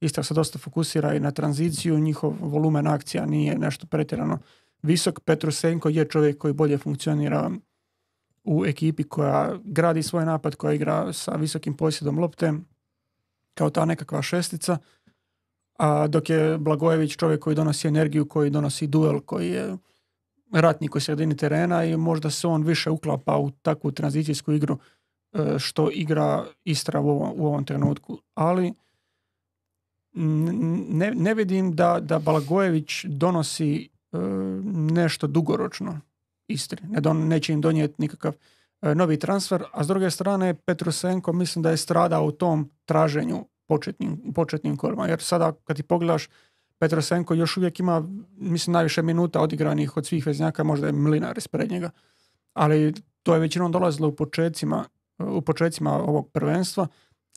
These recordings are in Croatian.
Istra se dosta fokusira i na tranziciju, njihov volumen akcija nije nešto pretjerano visok. Senko je čovjek koji bolje funkcionira u ekipi koja gradi svoj napad, koja igra sa visokim posjedom lopte, kao ta nekakva šestica, a dok je Blagojević čovjek koji donosi energiju, koji donosi duel, koji je ratnik u sredini terena i možda se on više uklapa u takvu tranzicijsku igru e, što igra Istra u ovom trenutku. Ali ne, ne vidim da, da Balagojević donosi e, nešto dugoročno Istri. Ne don, neće im donijeti nikakav e, novi transfer, a s druge strane Petrosenko mislim da je stradao u tom traženju početnim, početnim korma. Jer sada kad ti pogledaš Petrosenko još uvijek ima, mislim, najviše minuta odigranih od svih veznjaka, možda je Mlinar ispred njega. Ali to je većinom dolazilo u početcima, u početcima ovog prvenstva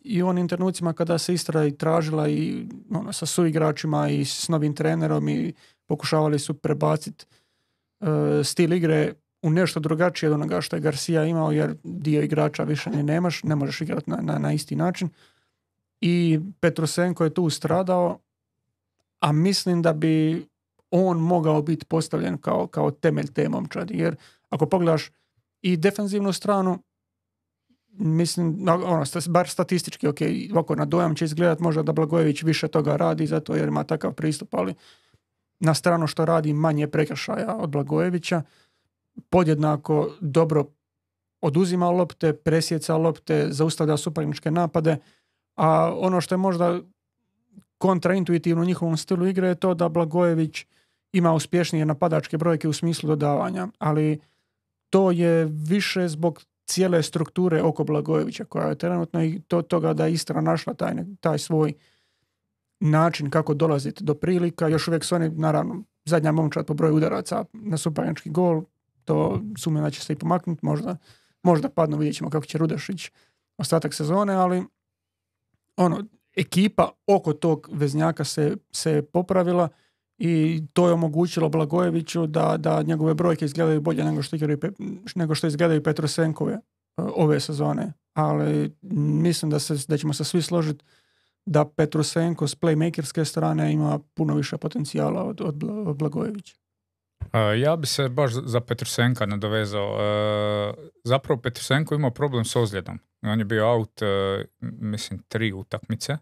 i u onim trenucima kada se Istra i tražila i ono, sa suigračima i s novim trenerom i pokušavali su prebaciti e, stil igre u nešto drugačije od onoga što je Garcia imao jer dio igrača više ni nemaš, ne možeš igrati na, na, na isti način. I Petrosenko je tu stradao, a mislim da bi on mogao biti postavljen kao, kao temelj temom. momčadi. Jer ako pogledaš i defensivnu stranu, mislim, ono, bar statistički, ok, ovako na dojam će izgledat možda da Blagojević više toga radi zato jer ima takav pristup, ali na stranu što radi manje prekršaja od Blagojevića, podjednako dobro oduzima lopte, presjeca lopte, zaustavlja suparničke napade, a ono što je možda kontraintuitivno u njihovom stilu igre je to da Blagojević ima uspješnije napadačke brojke u smislu dodavanja, ali to je više zbog cijele strukture oko Blagojevića koja je trenutno i to, toga da je Istra našla taj, taj svoj način kako dolaziti do prilika. Još uvijek su oni, naravno, zadnja momčad po broju udaraca na supanjački gol. To sumnjam da će se i pomaknuti. Možda, možda padnu, vidjet ćemo kako će Rudešić ostatak sezone, ali ono, ekipa oko tog veznjaka se, se popravila – i to je omogućilo Blagojeviću da, da njegove brojke izgledaju bolje nego što, nego što izgledaju Petrosenkove e, ove sezone. Ali mislim da, se, da ćemo se svi složiti da Petrosenko s playmakerske strane ima puno više potencijala od, od Blagojevića. E, ja bi se baš za Petrosenka nadovezao. E, zapravo Petrosenko imao problem s ozljedom. On je bio out, mislim, tri utakmice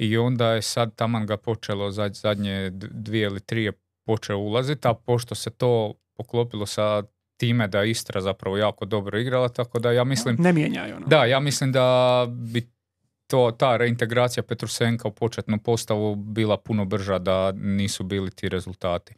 i onda je sad taman ga počelo zadnje dvije ili trije počeo ulaziti, a pošto se to poklopilo sa time da Istra zapravo jako dobro igrala, tako da ja mislim... Ne ono. Da, ja mislim da bi to, ta reintegracija Petrusenka u početnu postavu bila puno brža da nisu bili ti rezultati.